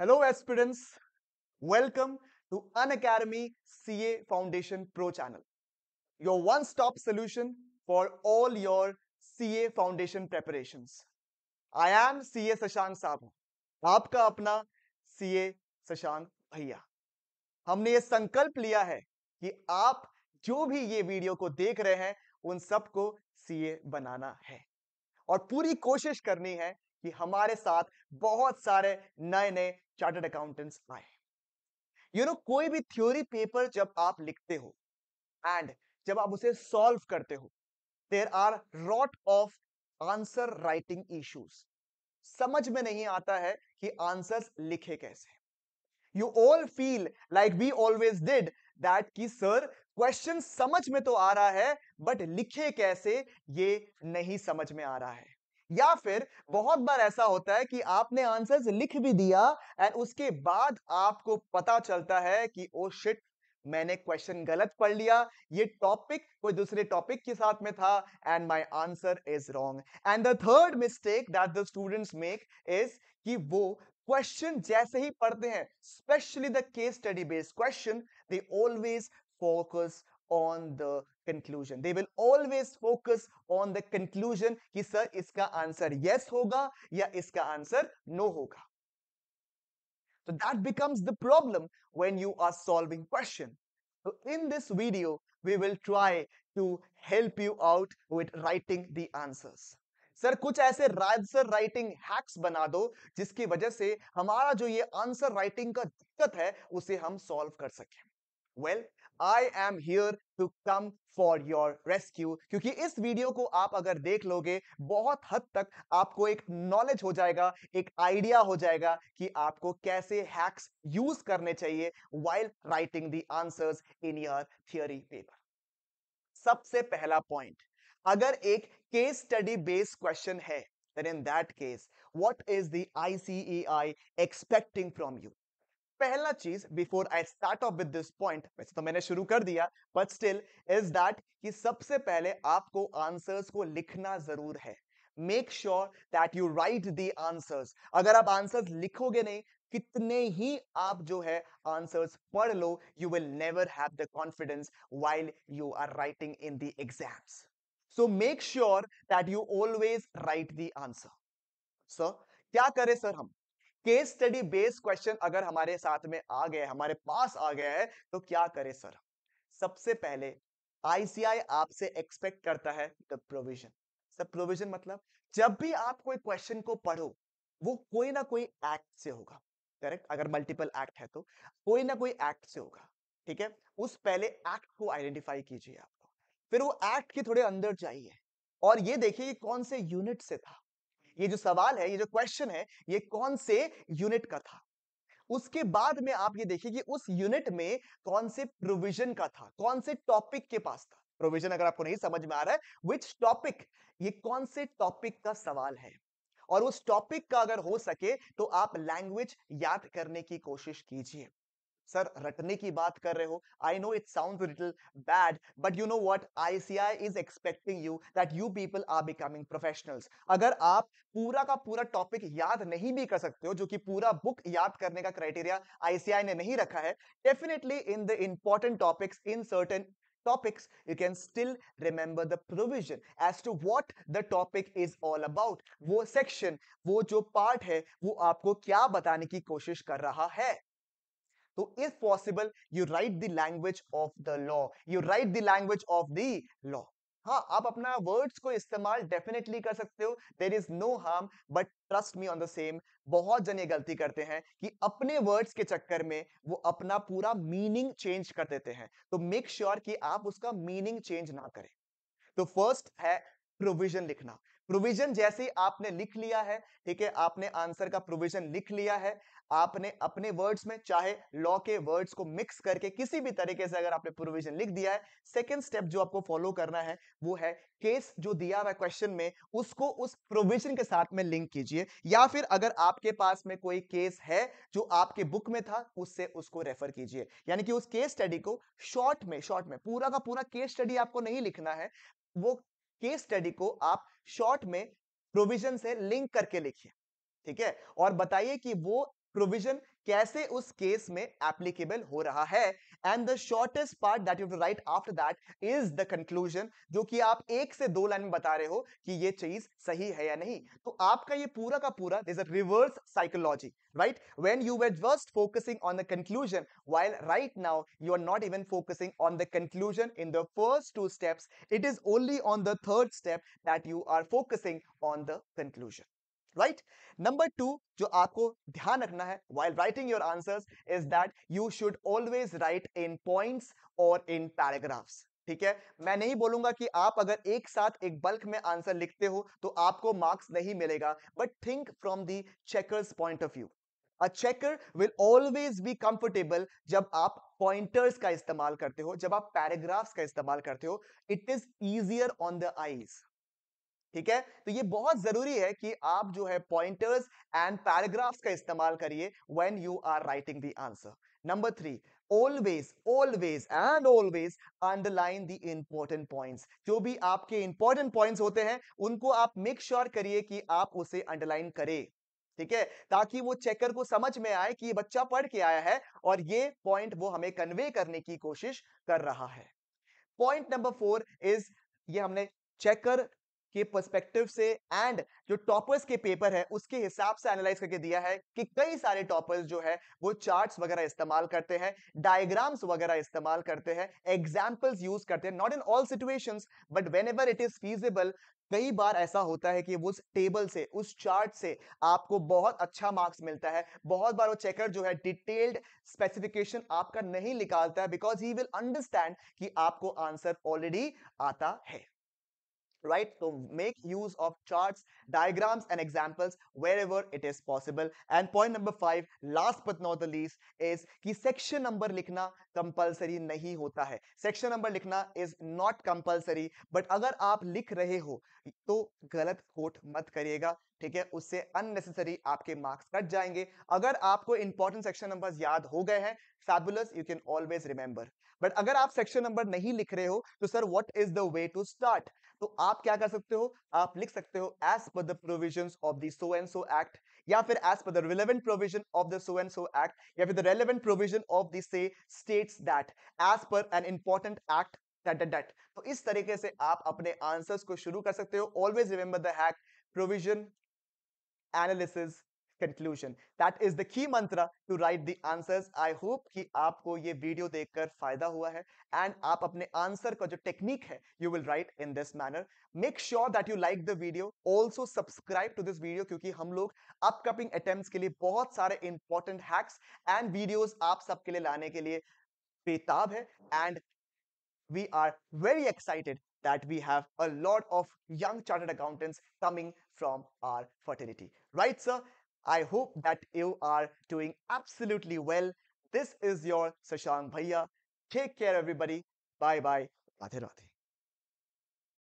Hello aspirants welcome to Unacademy C A foundation pro channel your one stop solution for all your C A foundation preparation I am C A Shashank साहब आपका अपना सी A Shashank भैया हमने ये संकल्प लिया है कि आप जो भी ये वीडियो को देख रहे हैं उन सबको सी ए बनाना है और पूरी कोशिश करनी है कि हमारे साथ बहुत सारे नए नए चार्टर्ड अकाउंटेंट्स आए यू नो कोई भी थ्योरी पेपर जब आप लिखते हो एंड जब आप उसे सॉल्व करते हो there are lot of answer writing issues समझ में नहीं आता है कि आंसर्स लिखे कैसे you all feel like we always did that कि सर क्वेश्चन समझ में तो आ रहा है बट लिखे कैसे ये नहीं समझ में आ रहा है या फिर बहुत बार ऐसा होता है कि आपने आंसर्स लिख भी दिया एंड उसके बाद आपको पता चलता है कि ओ शिट मैंने क्वेश्चन गलत पढ़ लिया ये टॉपिक कोई दूसरे टॉपिक के साथ में था and my answer is wrong and the third mistake that the students make is कि वो क्वेश्चन जैसे ही पढ़ते हैं specially the case study based question they always focus on the conclusion. They will always focus on the conclusion ki sir iska answer yes hoga ya iska answer no hoga So that becomes the problem when you are solving question. So in this video, we will try to help you out with writing the answers. Sir कुछ ऐसे answer writing hacks बना दो जिसकी वजह से हमारा जो ये आंसर राइटिंग का दिक्कत है उसे हम सॉल्व कर सकें well I am here to come for your rescue क्योंकि इस वीडियो को आप अगर देख लोगे बहुत हद तक आपको एक नॉलेज हो जाएगा एक आइडिया हो जाएगा कि आपको कैसे हैक्स यूज करने चाहिए while writing the answers in your theory paper सबसे पहला पॉइंट अगर एक केस स्टडी बेस्ड क्वेश्चन है then in that case what is the ICEI e expecting from you पहला चीज before I start off with this point वैसे तो मैंने शुरू कर दिया बट स्टिल इज दैट कि सबसे पहले आपको आंसर्स को लिखना जरूर है make sure that you write the answers अगर आप आंसर्स लिखोगे नहीं कितने ही आप जो है आंसर्स पढ़ लो you will never have the confidence while you are writing in the exams so make sure that you always write the answer sir क्या करें सर हम केस स्टडी बेस्ड क्वेश्चन अगर हमारे साथ में आ गए हमारे पास आ गया है तो क्या करें सर सबसे पहले आईसीआई आपसे एक्सपेक्ट करता है द प्रोविजन सर प्रोविजन मतलब जब भी आप कोई क्वेश्चन को पढ़ो वो कोई ना कोई एक्ट से होगा करेक्ट अगर मल्टीपल एक्ट है तो कोई ना कोई एक्ट से होगा ठीक है उस पहले एक्ट को आइडेंटिफाई कीजिए आपको फिर वो एक्ट के थोड़े अंदर जाइए और ये देखिए कौन से यूनिट से था ये जो सवाल है ये जो क्वेश्चन है ये कौन से यूनिट का था उसके बाद में आप ये देखिए कि उस यूनिट में कौन से प्रोविजन का था कौन से टॉपिक के पास था प्रोविजन अगर आपको नहीं समझ में आ रहा है विच टॉपिक ये कौन से टॉपिक का सवाल है और उस टॉपिक का अगर हो सके तो आप लैंग्वेज याद करने की कोशिश कीजिए सर रटने की बात कर रहे हो I know it sound little bad but you know what I see I is expecting you that you people are becoming professionals अगर आप पूरा का पूरा टॉपिक याद नहीं भी कर सकते हो जो कि पूरा बुक याद करने का क्राइटेरिया आईसीआई ने नहीं रखा है definitely in the important topics in certain topics, you can still remember the provision as to what the topic is all about. wo section, wo jo part hai wo aapko kya batane ki koshish kar raha hai तो if possible you write the language of the law you write the language of the law हाँ आप अपना words को इस्तेमाल definitely कर सकते हो there is no harm but trust me on the same बहुत जन ये गलती करते हैं कि अपने वर्ड्स के चक्कर में वो अपना पूरा मीनिंग चेंज कर देते हैं तो मेक श्योर sure कि आप उसका मीनिंग चेंज ना करें तो फर्स्ट है प्रोविजन लिखना प्रोविजन जैसे आपने लिख लिया है ठीक है आपने आंसर का प्रोविजन लिख लिया है आपने अपने वर्ड्स में चाहे लॉ के वर्ड्स को मिक्स करके किसी भी तरीके से अगर आपने प्रोविजन लिख दिया है सेकंड स्टेप जो आपको फॉलो करना है वो है केस जो दिया हुआ क्वेश्चन में उसको उस प्रोविजन के साथ में लिंक कीजिए या फिर अगर आपके पास में कोई केस है जो आपके बुक में था उससे उसको रेफर कीजिए यानी कि उस केस स्टडी को शॉर्ट में शॉर्ट में पूरा का पूरा केस स्टडी आपको नहीं लिखना है वो केस स्टडी को आप शॉर्ट में प्रोविजन से लिंक करके लिखिए ठीक है और बताइए कि वो प्रोविजन कैसे उस केस में एप्लीकेबल हो रहा है and the shortest part that you write after that is the conclusion जो कि आप एक से दो लाइन में बता रहे हो कि ये चीज सही है या नहीं तो आपका ये पूरा का पूरा is a reverse psychology right when you were just focusing on the conclusion while right now you are not even focusing on the conclusion in the first two steps it is only on the third step that you are focusing on the conclusion right number two जो आपको ध्यान रखना है while writing your answers is that you should always write in points और in paragraphs ठीक है मैं नहीं बोलूंगा कि आप अगर एक साथ एक बल्क में आंसर लिखते हो तो आपको मार्क्स नहीं मिलेगा but think from the checkers point of view a checker will always be comfortable जब आप पॉइंटर्स का इस्तेमाल करते हो जब आप पैराग्राफ्स का इस्तेमाल करते हो it is easier on the eyes ठीक है तो ये बहुत जरूरी है कि आप जो है पॉइंटर्स एंड पैराग्राफ्स का इस्तेमाल करिए when you are writing the answer number three always always and always underline the important points जो भी आपके इंपॉर्टेंट पॉइंट्स होते हैं उनको आप मेक श्योर करिए कि आप उसे अंडरलाइन करें ठीक है ताकि वो चेकर को समझ में आए कि ये बच्चा पढ़ के आया है और ये पॉइंट वो हमें कन्वे करने की कोशिश कर रहा है पॉइंट नंबर फोर इज ये हमने चेकर के पर्सपेक्टिव से एंड जो टॉपर्स के पेपर है उसके हिसाब से एनालाइज करके दिया है कि कई सारे टॉपर्स जो है वो चार्ट्स वगैरह इस्तेमाल करते हैं डायग्राम्स वगैरह इस्तेमाल करते हैं एग्जाम्पल्स यूज करते हैं not in all situations but whenever it is feasible कई बार ऐसा होता है कि उस टेबल से उस चार्ट से आपको बहुत अच्छा मार्क्स मिलता है बहुत बार वो चेकर जो है डिटेल्ड स्पेसिफिकेशन आपका नहीं निकालता है बिकॉज ही विल अंडरस्टैंड कि आपको आंसर ऑलरेडी आता है right so make use of charts diagrams and examples wherever it is possible and point number 5 last but not the least is ki section number likhna compulsory नहीं होता है section number लिखना is not compulsory but अगर आप लिख रहे हो तो गलत कोट मत करिएगा ठीक है उससे अननेसेसरी आपके मार्क्स कट जाएंगे अगर आपको इंपॉर्टेंट सेक्शन नंबर्स याद हो गए हैं fabulous you can always remember but अगर आप सेक्शन नंबर नहीं लिख रहे हो तो sir what is the way to start तो आप क्या कर सकते हो आप लिख सकते हो as per the provisions of the so and so act या फिर as per the relevant provision of the so and so act या फिर the relevant provision of the say states that as per an important act that that तो इस तरीके से आप अपने आंसर्स को शुरू कर सकते हो always remember the hack provision analysis conclusion that is the key mantra to write the answers I hope कि आपको ये वीडियो देखकर फायदा हुआ है एंड आप अपने आंसर का जो टेक्निक है you will write in this manner make sure that you like the video also subscribe to this video क्योंकि हम लोग अपकमिंग अटेम्प्ट के लिए बहुत सारे इंपॉर्टेंट हैक्स एंड वीडियोज आप सबके लिए लाने के लिए बेताब है and we are very excited that we have a lot of young chartered accountants coming from our fraternity. Right, sir? I hope that you are doing absolutely well. This is your Sashank Bhaiya. Take care, everybody. Bye bye. Radhe Radhe.